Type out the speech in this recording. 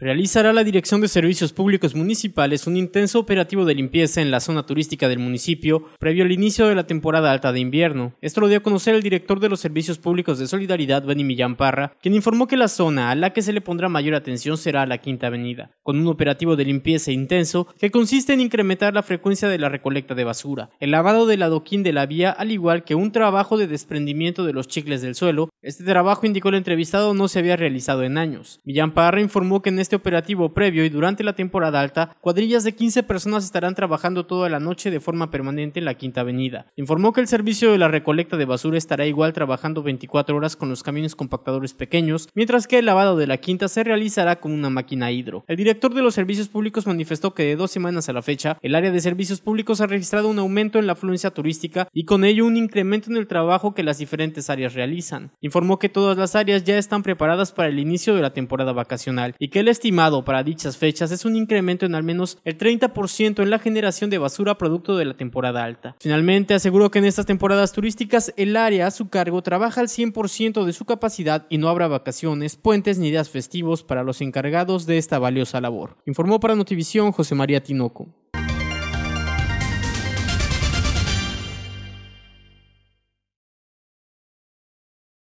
realizará la Dirección de Servicios Públicos Municipales un intenso operativo de limpieza en la zona turística del municipio previo al inicio de la temporada alta de invierno. Esto lo dio a conocer el director de los Servicios Públicos de Solidaridad, Benny Millán Parra, quien informó que la zona a la que se le pondrá mayor atención será la Quinta Avenida, con un operativo de limpieza intenso que consiste en incrementar la frecuencia de la recolecta de basura, el lavado del adoquín de la vía, al igual que un trabajo de desprendimiento de los chicles del suelo. Este trabajo, indicó el entrevistado, no se había realizado en años. Millán Parra informó que en este operativo previo y durante la temporada alta, cuadrillas de 15 personas estarán trabajando toda la noche de forma permanente en la Quinta Avenida. Informó que el servicio de la recolecta de basura estará igual trabajando 24 horas con los camiones compactadores pequeños, mientras que el lavado de la Quinta se realizará con una máquina hidro. El director de los servicios públicos manifestó que de dos semanas a la fecha, el área de servicios públicos ha registrado un aumento en la afluencia turística y con ello un incremento en el trabajo que las diferentes áreas realizan. Informó que todas las áreas ya están preparadas para el inicio de la temporada vacacional y que el estimado para dichas fechas es un incremento en al menos el 30% en la generación de basura producto de la temporada alta. Finalmente, aseguró que en estas temporadas turísticas el área a su cargo trabaja al 100% de su capacidad y no habrá vacaciones, puentes ni días festivos para los encargados de esta valiosa labor. Informó para Notivisión José María Tinoco.